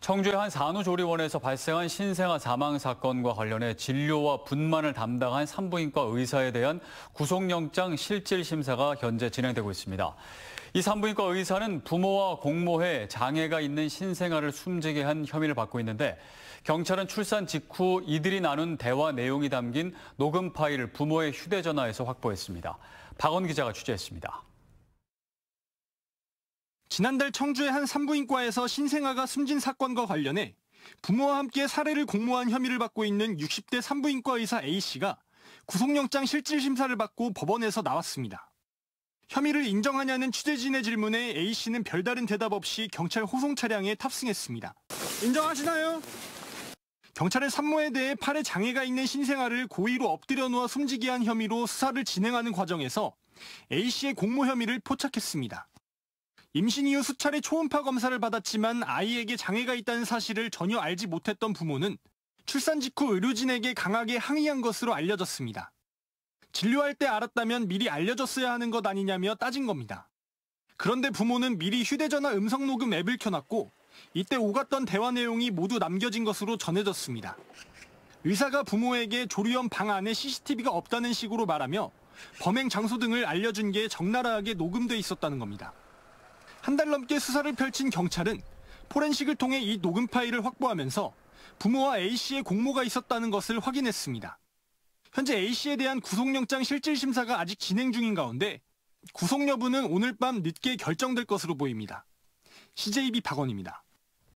청주의 한 산후조리원에서 발생한 신생아 사망 사건과 관련해 진료와 분만을 담당한 산부인과 의사에 대한 구속영장 실질 심사가 현재 진행되고 있습니다. 이 산부인과 의사는 부모와 공모해 장애가 있는 신생아를 숨지게 한 혐의를 받고 있는데 경찰은 출산 직후 이들이 나눈 대화 내용이 담긴 녹음 파일을 부모의 휴대전화에서 확보했습니다. 박원 기자가 취재했습니다. 지난달 청주의 한 산부인과에서 신생아가 숨진 사건과 관련해 부모와 함께 사례를 공모한 혐의를 받고 있는 60대 산부인과 의사 A씨가 구속영장 실질심사를 받고 법원에서 나왔습니다. 혐의를 인정하냐는 취재진의 질문에 A씨는 별다른 대답 없이 경찰 호송 차량에 탑승했습니다. 인정하시나요? 경찰은 산모에 대해 팔에 장애가 있는 신생아를 고의로 엎드려 놓아 숨지게 한 혐의로 수사를 진행하는 과정에서 A씨의 공모 혐의를 포착했습니다. 임신 이후 수차례 초음파 검사를 받았지만 아이에게 장애가 있다는 사실을 전혀 알지 못했던 부모는 출산 직후 의료진에게 강하게 항의한 것으로 알려졌습니다. 진료할 때 알았다면 미리 알려줬어야 하는 것 아니냐며 따진 겁니다. 그런데 부모는 미리 휴대전화 음성녹음 앱을 켜놨고 이때 오갔던 대화 내용이 모두 남겨진 것으로 전해졌습니다. 의사가 부모에게 조리원 방 안에 CCTV가 없다는 식으로 말하며 범행 장소 등을 알려준 게 적나라하게 녹음돼 있었다는 겁니다. 한달 넘게 수사를 펼친 경찰은 포렌식을 통해 이 녹음 파일을 확보하면서 부모와 A씨의 공모가 있었다는 것을 확인했습니다. 현재 A씨에 대한 구속영장 실질심사가 아직 진행 중인 가운데 구속 여부는 오늘 밤 늦게 결정될 것으로 보입니다. CJB 박원입니다.